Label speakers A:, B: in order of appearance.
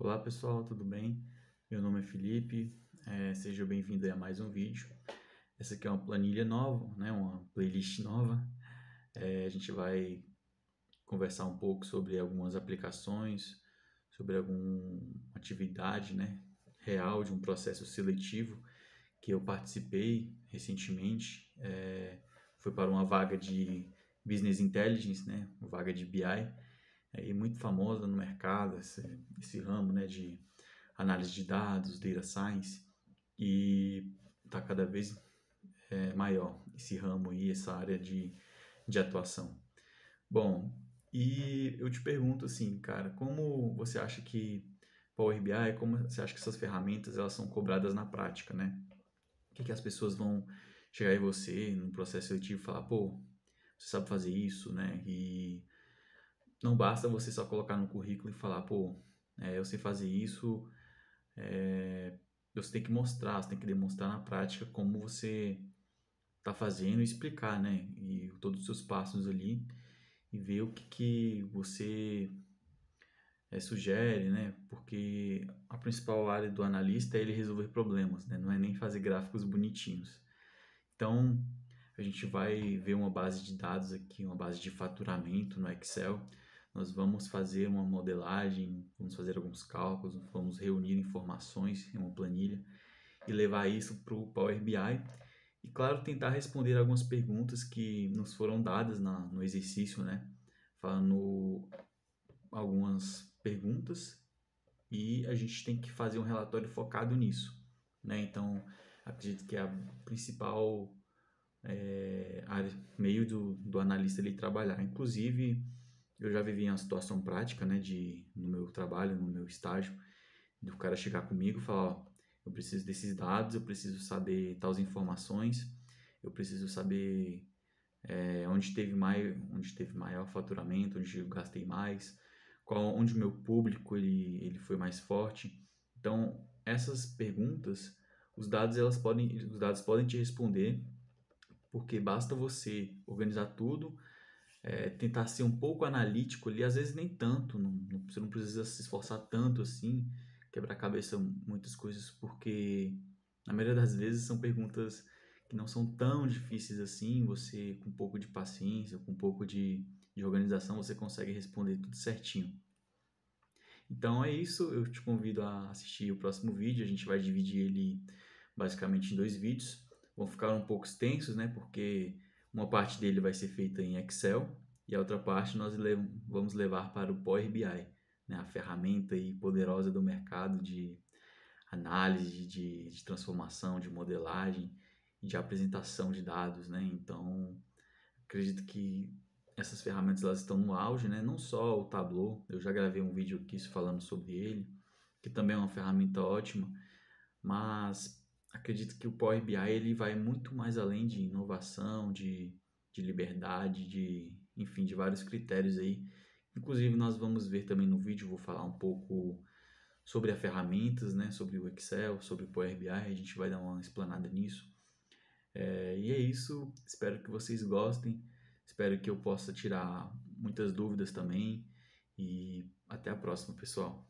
A: Olá pessoal, tudo bem? Meu nome é Felipe, é, seja bem-vindo a mais um vídeo. Essa aqui é uma planilha nova, né, uma playlist nova. É, a gente vai conversar um pouco sobre algumas aplicações, sobre alguma atividade né, real de um processo seletivo que eu participei recentemente. É, foi para uma vaga de Business Intelligence, né, vaga de BI é, e muito famosa no mercado, esse, esse ramo né, de análise de dados, data science, e está cada vez é, maior esse ramo e essa área de, de atuação. Bom, e eu te pergunto assim, cara, como você acha que Power BI, como você acha que essas ferramentas elas são cobradas na prática, né? O que, que as pessoas vão chegar em você no processo seletivo e falar, pô, você sabe fazer isso, né? E não basta você só colocar no currículo e falar, pô, é, eu sei fazer isso. É, você tem que mostrar, você tem que demonstrar na prática como você está fazendo e explicar, né? E todos os seus passos ali e ver o que, que você é, sugere, né? Porque a principal área do analista é ele resolver problemas, né? Não é nem fazer gráficos bonitinhos. Então, a gente vai ver uma base de dados aqui, uma base de faturamento no Excel nós vamos fazer uma modelagem, vamos fazer alguns cálculos, vamos reunir informações em uma planilha e levar isso para o Power BI. E, claro, tentar responder algumas perguntas que nos foram dadas na, no exercício, né? Falando algumas perguntas e a gente tem que fazer um relatório focado nisso, né? Então, acredito que é a principal é, área, meio do, do analista ele trabalhar. Inclusive, eu já vivi uma situação prática, né, de no meu trabalho, no meu estágio, do cara chegar comigo e falar, ó, eu preciso desses dados, eu preciso saber tais informações, eu preciso saber é, onde teve maior, onde teve maior faturamento, onde eu gastei mais, qual, onde o meu público ele, ele foi mais forte. Então, essas perguntas, os dados elas podem, os dados podem te responder, porque basta você organizar tudo é, tentar ser um pouco analítico ali, às vezes nem tanto, não, não, você não precisa se esforçar tanto assim, quebrar cabeça muitas coisas, porque na maioria das vezes são perguntas que não são tão difíceis assim, você com um pouco de paciência, com um pouco de, de organização, você consegue responder tudo certinho. Então é isso, eu te convido a assistir o próximo vídeo, a gente vai dividir ele basicamente em dois vídeos. Vão ficar um pouco extensos, né, porque uma parte dele vai ser feita em Excel e a outra parte nós vamos levar para o Power BI, né? a ferramenta aí poderosa do mercado de análise, de, de transformação, de modelagem e de apresentação de dados. Né? Então, acredito que essas ferramentas elas estão no auge, né? não só o Tableau, eu já gravei um vídeo aqui falando sobre ele, que também é uma ferramenta ótima, mas acredito que o Power BI ele vai muito mais além de inovação, de, de liberdade, de enfim, de vários critérios aí. Inclusive nós vamos ver também no vídeo, vou falar um pouco sobre as ferramentas, né, sobre o Excel, sobre o Power BI, a gente vai dar uma explanada nisso. É, e é isso, espero que vocês gostem, espero que eu possa tirar muitas dúvidas também e até a próxima, pessoal.